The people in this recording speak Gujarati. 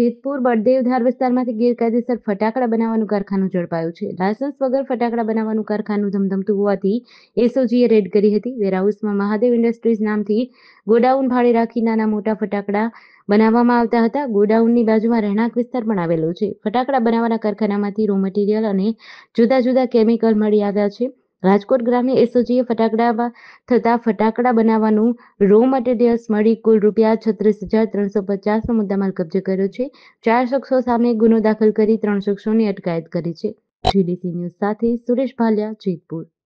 જેતપુર બળદેવધાર વિસ્તારમાંથી ગેરકાયદેસર ફટાકડા બનાવવાનું કારખાનું ઝડપાયું છે લાયસન્સ વગર ફટાકડા બનાવવાનું કારખાનું ધમધમતું હોવાથી એસઓજીએ રેડ કરી હતી વેરહાઉસમાં મહાદેવ ઇન્ડસ્ટ્રીઝ નામથી ગોડાઉન ભાડે રાખી નાના મોટા ફટાકડા બનાવવામાં આવતા હતા ગોડાઉનની બાજુમાં રહેણાંક વિસ્તાર પણ આવેલો છે ફટાકડા બનાવવાના કારખાનામાંથી રો મટીરિયલ અને જુદા જુદા કેમિકલ મળી આવ્યા છે રાજકોટ ગ્રામ્ય એસઓજીએ ફટાકડામાં થતા ફટાકડા બનાવવાનું રો મટીરિયલ્સ મળી કુલ રૂપિયા છત્રીસ હજાર ત્રણસો પચાસનો મુદ્દામાલ કબજે કર્યો છે ચાર શખ્સો સામે ગુનો દાખલ કરી ત્રણ શખ્સોની અટકાયત કરી છે જીડીસી ન્યૂઝ સાથે સુરેશ ભાલિયા જેતપુર